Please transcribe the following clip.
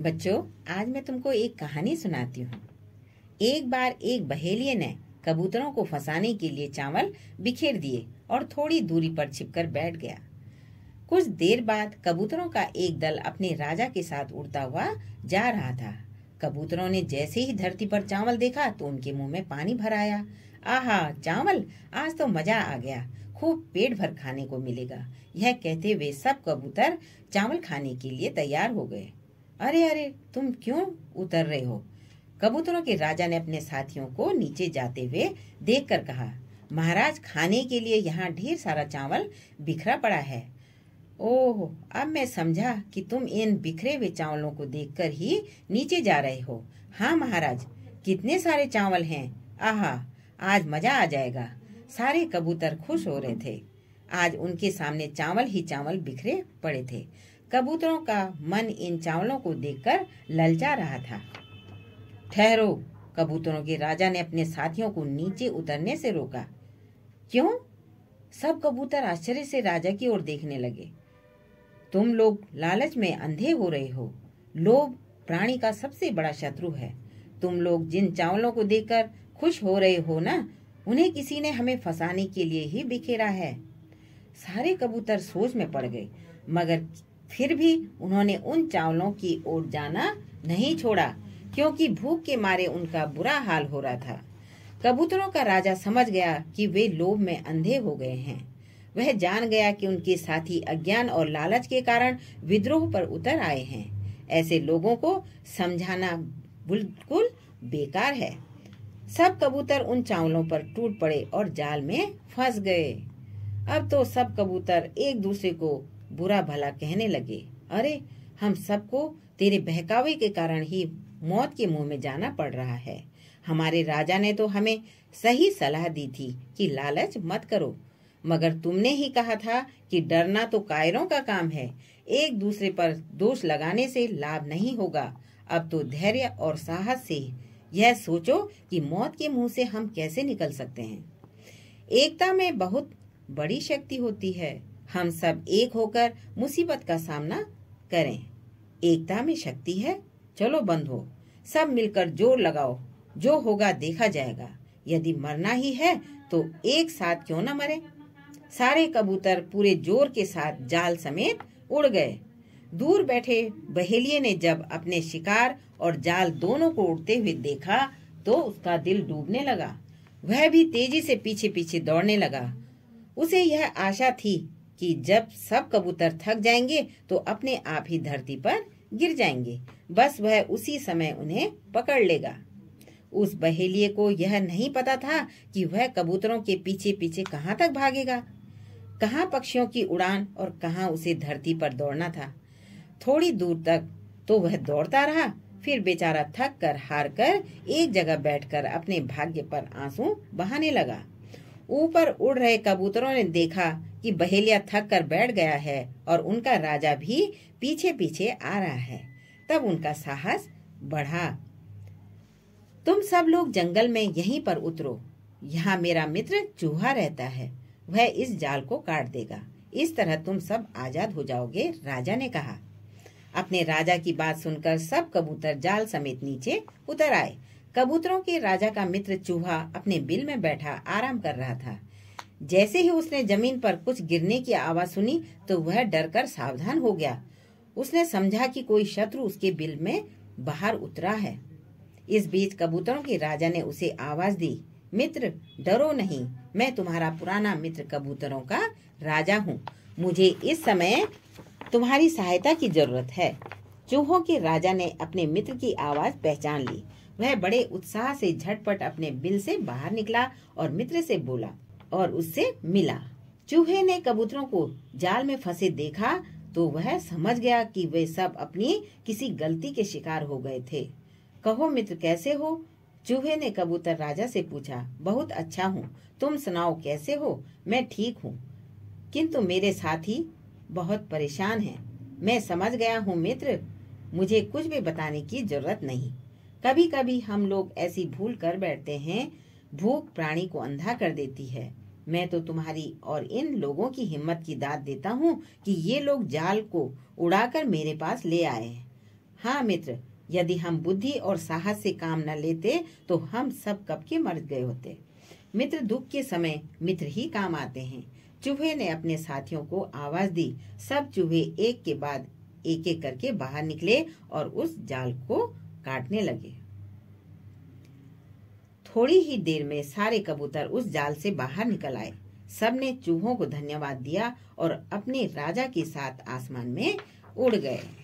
बच्चों आज मैं तुमको एक कहानी सुनाती हूँ एक बार एक बहेलिए ने कबूतरों को फंसाने के लिए चावल बिखेर दिए और थोड़ी दूरी पर छिपकर बैठ गया कुछ देर बाद कबूतरों का एक दल अपने राजा के साथ उड़ता हुआ जा रहा था कबूतरों ने जैसे ही धरती पर चावल देखा तो उनके मुंह में पानी भर आया आहा चावल आज तो मजा आ गया खूब पेट भर खाने को मिलेगा यह कहते हुए सब कबूतर चावल खाने के लिए तैयार हो गए अरे अरे तुम क्यों उतर रहे हो कबूतरों के राजा ने अपने साथियों को नीचे जाते हुए देखकर कहा महाराज खाने के लिए यहाँ ढेर सारा चावल बिखरा पड़ा है ओह अब मैं समझा कि तुम इन बिखरे हुए चावलों को देखकर ही नीचे जा रहे हो हाँ महाराज कितने सारे चावल हैं आहा आज मजा आ जाएगा सारे कबूतर खुश हो रहे थे आज उनके सामने चावल ही चावल बिखरे पड़े थे कबूतरों का मन इन चावलों को देखकर ललचा रहा था ठहरो कबूतरों के राजा ने अपने साथियों को नीचे उतरने से रोका क्यों सब कबूतर आश्चर्य से राजा की ओर देखने लगे तुम लोग लालच में अंधे हो रहे हो लोभ प्राणी का सबसे बड़ा शत्रु है तुम लोग जिन चावलों को देखकर खुश हो रहे हो ना उन्हें किसी ने हमें फंसाने के लिए ही बिखेरा है सारे कबूतर सोच में पड़ गए मगर फिर भी उन्होंने उन चावलों की ओर जाना नहीं छोड़ा क्योंकि भूख के मारे उनका बुरा हाल हो रहा था कबूतरों का राजा समझ गया कि वे लोभ में अंधे हो गए हैं वह जान गया कि उनके साथी अज्ञान और लालच के कारण विद्रोह पर उतर आए हैं ऐसे लोगों को समझाना बिल्कुल बेकार है सब कबूतर उन चावलों पर टूट पड़े और जाल में फंस गए अब तो सब कबूतर एक दूसरे को बुरा भला कहने लगे अरे हम सबको तेरे बहकावे के कारण ही मौत के मुंह में जाना पड़ रहा है हमारे राजा ने तो हमें सही सलाह दी थी कि लालच मत करो मगर तुमने ही कहा था कि डरना तो कायरों का काम है एक दूसरे पर दोष लगाने से लाभ नहीं होगा अब तो धैर्य और साहस से यह सोचो कि मौत के मुंह से हम कैसे निकल सकते हैं एकता में बहुत बड़ी शक्ति होती है हम सब एक होकर मुसीबत का सामना करें एकता में शक्ति है चलो बंधो सब मिलकर जोर लगाओ जो होगा देखा जाएगा यदि मरना ही है तो एक साथ क्यों ना मरे सारे कबूतर पूरे जोर के साथ जाल समेत उड़ गए दूर बैठे बहेलिए ने जब अपने शिकार और जाल दोनों को उड़ते हुए देखा तो उसका दिल डूबने लगा वह भी तेजी से पीछे पीछे दौड़ने लगा उसे यह आशा थी कि जब सब कबूतर थक जाएंगे तो अपने आप ही धरती पर गिर जाएंगे बस वह उसी समय उन्हें पकड़ लेगा उस बहेलिए को यह नहीं पता था कि वह कबूतरों के पीछे पीछे कहाँ तक भागेगा कहाँ पक्षियों की उड़ान और कहाँ उसे धरती पर दौड़ना था थोड़ी दूर तक तो वह दौड़ता रहा फिर बेचारा थक कर हार कर एक जगह बैठकर अपने भाग्य पर आंसू बहाने लगा ऊपर उड़ रहे कबूतरों ने देखा कि बहेलिया थक कर बैठ गया है और उनका राजा भी पीछे पीछे आ रहा है तब उनका साहस बढ़ा तुम सब लोग जंगल में यहीं पर उतरो यहाँ मेरा मित्र चूहा रहता है वह इस जाल को काट देगा इस तरह तुम सब आजाद हो जाओगे राजा ने कहा अपने राजा की बात सुनकर सब कबूतर जाल समेत नीचे उतर आए कबूतरों के राजा का मित्र चूहा अपने बिल में बैठा आराम कर रहा था जैसे ही उसने जमीन पर कुछ गिरने की आवाज सुनी तो वह डरकर सावधान हो गया उसने समझा कि कोई शत्रु उसके बिल में बाहर उतरा है इस बीच कबूतरों के राजा ने उसे आवाज दी मित्र डरो नहीं मैं तुम्हारा पुराना मित्र कबूतरों का राजा हूँ मुझे इस समय तुम्हारी सहायता की जरूरत है चूहों के राजा ने अपने मित्र की आवाज पहचान ली वह बड़े उत्साह से झटपट अपने बिल से बाहर निकला और मित्र से बोला और उससे मिला चूहे ने कबूतरों को जाल में फंसे देखा तो वह समझ गया कि वे सब अपनी किसी गलती के शिकार हो गए थे कहो मित्र कैसे हो चूहे ने कबूतर राजा से पूछा बहुत अच्छा हूँ तुम सुनाओ कैसे हो मैं ठीक हूँ किंतु मेरे साथी बहुत परेशान हैं। मैं समझ गया हूँ मित्र मुझे कुछ भी बताने की जरूरत नहीं कभी कभी हम लोग ऐसी भूल कर बैठते हैं भूख प्राणी को अंधा कर देती है मैं तो तुम्हारी और इन लोगों की हिम्मत की दाद देता हूँ कि ये लोग जाल को उड़ाकर मेरे पास ले आए हाँ मित्र यदि हम बुद्धि और साहस से काम न लेते तो हम सब कब के मर गए होते मित्र दुख के समय मित्र ही काम आते हैं चूहे ने अपने साथियों को आवाज दी सब चूहे एक के बाद एक एक करके बाहर निकले और उस जाल को काटने लगे थोड़ी ही देर में सारे कबूतर उस जाल से बाहर निकल आए सबने चूहों को धन्यवाद दिया और अपने राजा के साथ आसमान में उड़ गए